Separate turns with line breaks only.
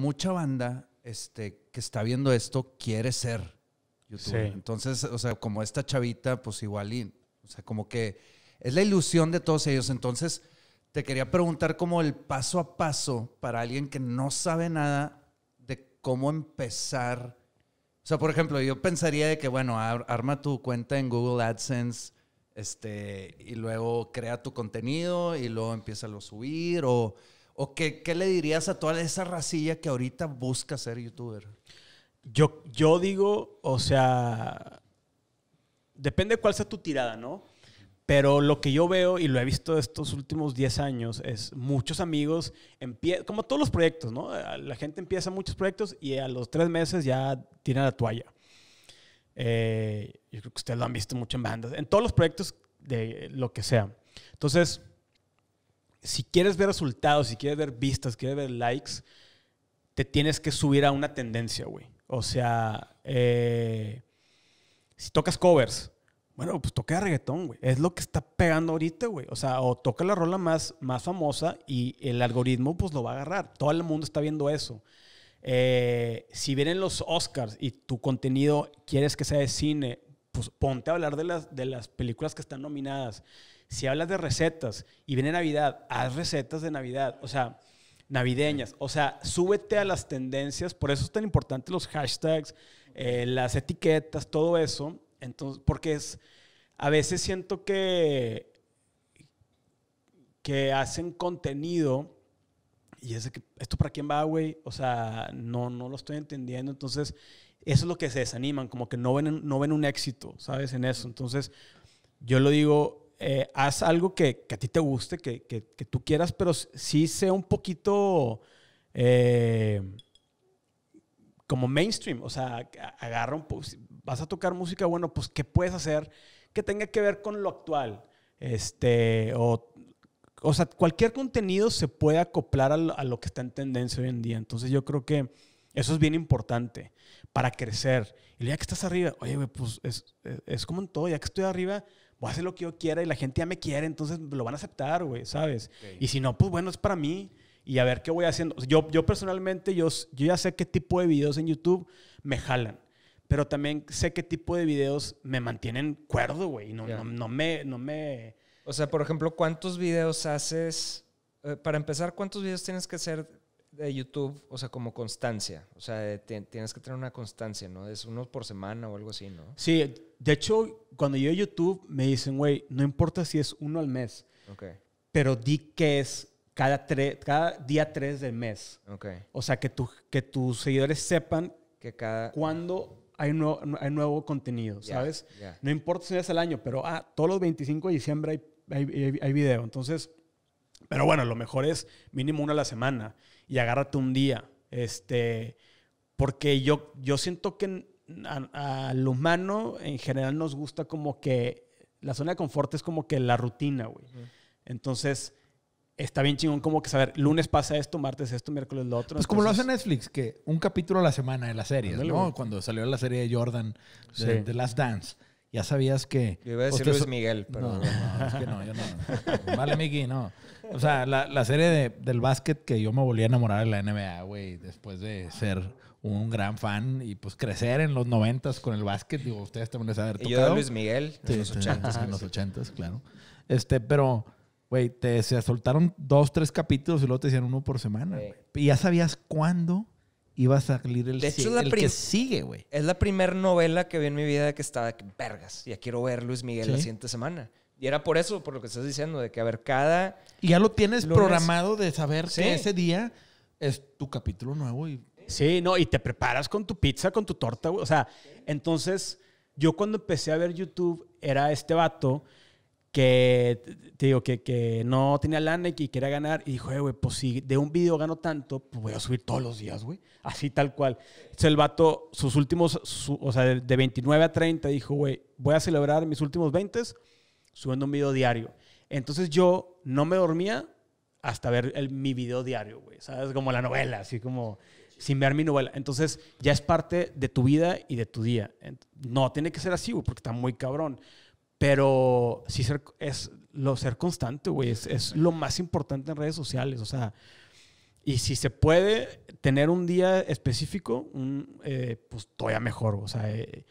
mucha banda este, que está viendo esto quiere ser youtuber. Entonces, o sea, como esta chavita, pues igual, o sea, como que es la ilusión de todos ellos. Entonces, te quería preguntar como el paso a paso para alguien que no sabe nada de cómo empezar. O sea, por ejemplo, yo pensaría de que, bueno, arma tu cuenta en Google AdSense este, y luego crea tu contenido y luego empieza a lo subir o ¿O qué, le dirías a toda esa racilla que ahorita busca ser youtuber? Yo, yo digo, o sea, depende cuál sea tu tirada, ¿no? Pero lo que yo veo y lo he visto estos últimos 10 años es muchos amigos, como todos los proyectos, ¿no? La gente empieza muchos proyectos y a los tres meses ya tiene la toalla. Eh, yo creo que ustedes lo han visto mucho en bandas, en todos los proyectos de lo que sea. Entonces, si quieres ver resultados, si quieres ver vistas, quieres ver likes, te tienes que subir a una tendencia, güey. O sea, eh, si tocas covers, bueno, pues toca reggaetón, güey. Es lo que está pegando ahorita, güey. O sea, o toca la rola más, más famosa y el algoritmo pues lo va a agarrar. Todo el mundo está viendo eso. Eh, si vienen los Oscars y tu contenido quieres que sea de cine, pues, ponte a hablar de las, de las películas que están nominadas. Si hablas de recetas y viene Navidad, haz recetas de Navidad, o sea, navideñas. O sea, súbete a las tendencias, por eso es tan importante los hashtags, eh, las etiquetas, todo eso. Entonces, porque es, a veces siento que, que hacen contenido y es que, ¿esto para quién va, güey? O sea, no, no lo estoy entendiendo. Entonces, eso es lo que se desaniman, como que no ven, no ven un éxito, ¿sabes? En eso. Entonces, yo lo digo, eh, haz algo que, a ti te guste, que, tú quieras, pero sí sea un poquito eh, como mainstream, o sea, agarra un pues, vas a tocar música, bueno, pues, ¿qué puedes hacer que tenga que ver con lo actual? Este, o, sea, cualquier contenido se puede acoplar a lo que está en tendencia hoy en día. Entonces, yo creo que eso es bien importante para crecer. Y ya que estás arriba, oye, pues es, como en todo, ya que estoy arriba, voy a hacer lo que yo quiera y la gente ya me quiere, entonces lo van a aceptar, güey, ¿sabes? Y si no, pues bueno, es para mí y a ver qué voy haciendo. Yo, yo personalmente, yo, yo ya sé qué tipo de videos en YouTube me jalan, pero también sé qué tipo de videos me mantienen cuerdo, güey, no, no, me, no me... O sea, por ejemplo, ¿cuántos videos haces? Eh, para empezar, ¿cuántos videos tienes que hacer de YouTube, o sea, como constancia. O sea, tienes que tener una constancia, ¿no? Es uno por semana o algo así, ¿no? Sí, de hecho, cuando yo a YouTube me dicen, güey, no importa si es uno al mes. Pero di que es cada, cada día tres del mes. O sea, que, tu, que tus seguidores sepan que cada... cuándo hay nuevo, hay nuevo contenido, ¿sabes? No importa si es el año, pero ah, todos los 25 de diciembre hay, hay, hay video. Entonces, pero bueno, lo mejor es mínimo una a la semana y agárrate un día. Este, porque yo, siento que al humano en general nos gusta como que la zona de confort es como que la rutina, güey. Entonces, está bien chingón como que saber, lunes pasa esto, martes esto, miércoles lo otro. Es pues como lo hace Netflix, que un capítulo a la semana de la serie, ¿no? Cuando salió la serie de Jordan, de The Last Dance ya sabías que. Yo iba a decir Luis Miguel, pero. No, no, es que no, yo no. Vale, Miki, no. O sea, la, la serie de, del básquet que yo me volví a enamorar de la NBA, güey, después de ser un gran fan y pues crecer en los noventas con el básquet, digo, ustedes también les haber Y yo de Luis Miguel, en los ochentas. En ah, claro. Este, pero, güey, te se soltaron dos, tres capítulos y luego te hacían uno por semana. Y ya sabías cuándo iba a salir el, de el que sigue, güey. Es la primera novela que vi en mi vida que estaba, vergas, ya quiero ver Luis Miguel la siguiente semana. Y era por eso, por lo que estás diciendo, de que a ver, cada... Y ya lo tienes programado de saber que ese día es tu capítulo nuevo y... Sí, no, y te preparas con tu pizza, con tu torta, güey. O sea, entonces, yo cuando empecé a ver YouTube, era este vato que digo que, no tenía lana y quería ganar y dijo, eh, güey, pues si de un video gano tanto, pues voy a subir todos los días, güey. Así tal cual. Entonces el vato, sus últimos, o sea, de, 29 a 30, dijo, güey, voy a celebrar mis últimos 20 subiendo un video diario. Entonces yo no me dormía hasta ver el, mi video diario, güey. ¿Sabes? Como la novela, así como sin ver mi novela. Entonces ya es parte de tu vida y de tu día. No, tiene que ser así, güey, porque está muy cabrón. Pero sí ser, es lo ser constante, güey, es, lo más importante en redes sociales, o sea, y si se puede tener un día específico, un, eh, pues todavía mejor, o sea, eh,